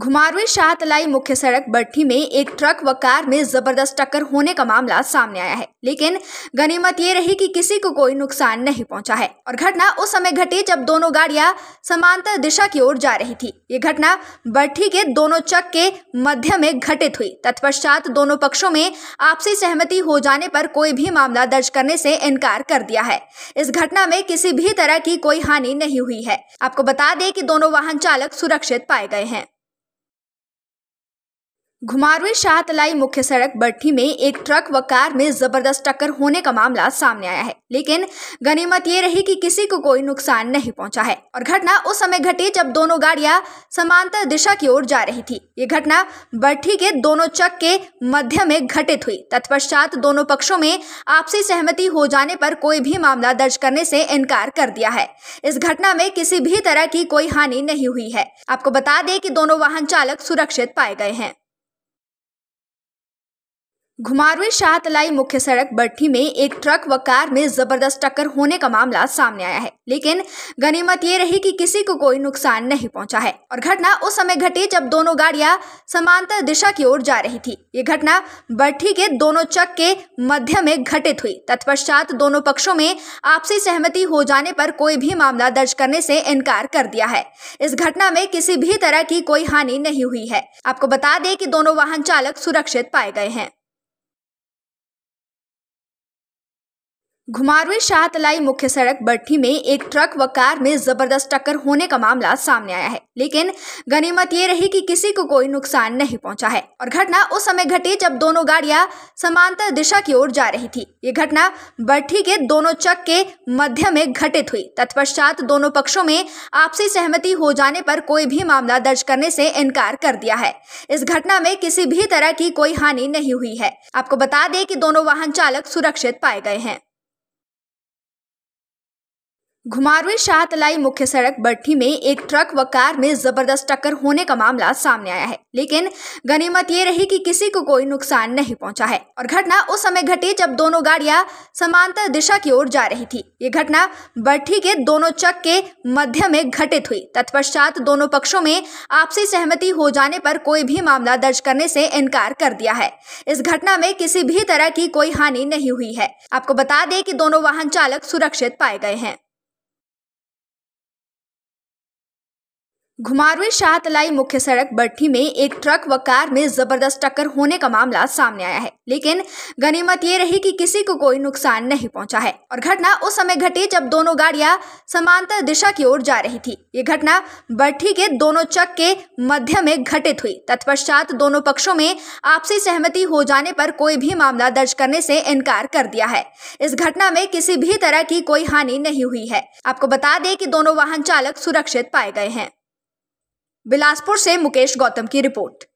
घुमारवी शाहतलाई मुख्य सड़क बट्ठी में एक ट्रक व कार में जबरदस्त टक्कर होने का मामला सामने आया है लेकिन गनीमत ये रही कि किसी को कोई नुकसान नहीं पहुंचा है और घटना उस समय घटी जब दोनों गाड़ियां समांतर दिशा की ओर जा रही थी ये घटना बट्ठी के दोनों चक के मध्य में घटित हुई तत्पश्चात दोनों पक्षों में आपसी सहमति हो जाने पर कोई भी मामला दर्ज करने से इनकार कर दिया है इस घटना में किसी भी तरह की कोई हानि नहीं हुई है आपको बता दें कि दोनों वाहन चालक सुरक्षित पाए गए हैं घुमारवी शाहतलाई मुख्य सड़क बट्ठी में एक ट्रक व कार में जबरदस्त टक्कर होने का मामला सामने आया है लेकिन गनीमत ये रही कि किसी को कोई नुकसान नहीं पहुंचा है और घटना उस समय घटी जब दोनों गाड़ियां समांतर दिशा की ओर जा रही थी ये घटना बट्ठी के दोनों चक के मध्य में घटित हुई तत्पश्चात दोनों पक्षों में आपसी सहमति हो जाने पर कोई भी मामला दर्ज करने से इनकार कर दिया है इस घटना में किसी भी तरह की कोई हानि नहीं हुई है आपको बता दें कि दोनों वाहन चालक सुरक्षित पाए गए हैं घुमारवी शाहतलाई मुख्य सड़क बट्टी में एक ट्रक व कार में जबरदस्त टक्कर होने का मामला सामने आया है लेकिन गनीमत ये रही कि किसी को कोई नुकसान नहीं पहुंचा है और घटना उस समय घटी जब दोनों गाड़ियां समांतर दिशा की ओर जा रही थी ये घटना बट्टी के दोनों चक के मध्य में घटित हुई तत्पश्चात दोनों पक्षों में आपसी सहमति हो जाने पर कोई भी मामला दर्ज करने से इनकार कर दिया है इस घटना में किसी भी तरह की कोई हानि नहीं हुई है आपको बता दें कि दोनों वाहन चालक सुरक्षित पाए गए हैं घुमारवी शाहतलाई मुख्य सड़क बट्ठी में एक ट्रक व कार में जबरदस्त टक्कर होने का मामला सामने आया है लेकिन गनीमत ये रही कि किसी को कोई नुकसान नहीं पहुंचा है और घटना उस समय घटी जब दोनों गाड़ियां समांतर दिशा की ओर जा रही थी ये घटना बट्ठी के दोनों चक के मध्य में घटित हुई तत्पश्चात दोनों पक्षों में आपसी सहमति हो जाने पर कोई भी मामला दर्ज करने से इनकार कर दिया है इस घटना में किसी भी तरह की कोई हानि नहीं हुई है आपको बता दें कि दोनों वाहन चालक सुरक्षित पाए गए हैं घुमारवी शाहतलाई मुख्य सड़क बट्टी में एक ट्रक व कार में जबरदस्त टक्कर होने का मामला सामने आया है लेकिन गनीमत ये रही कि किसी को कोई नुकसान नहीं पहुंचा है और घटना उस समय घटी जब दोनों गाड़ियां समांतर दिशा की ओर जा रही थी ये घटना बट्टी के दोनों चक के मध्य में घटित हुई तत्पश्चात दोनों पक्षों में आपसी सहमति हो जाने पर कोई भी मामला दर्ज करने से इनकार कर दिया है इस घटना में किसी भी तरह की कोई हानि नहीं हुई है आपको बता दें कि दोनों वाहन चालक सुरक्षित पाए गए हैं घुमारवी शाहतलाई मुख्य सड़क बट्ठी में एक ट्रक व कार में जबरदस्त टक्कर होने का मामला सामने आया है लेकिन गनीमत ये रही कि किसी को कोई नुकसान नहीं पहुंचा है और घटना उस समय घटी जब दोनों गाड़ियां समांतर दिशा की ओर जा रही थी ये घटना बट्ठी के दोनों चक के मध्य में घटित हुई तत्पश्चात दोनों पक्षों में आपसी सहमति हो जाने पर कोई भी मामला दर्ज करने से इनकार कर दिया है इस घटना में किसी भी तरह की कोई हानि नहीं हुई है आपको बता दें कि दोनों वाहन चालक सुरक्षित पाए गए हैं बिलासपुर से मुकेश गौतम की रिपोर्ट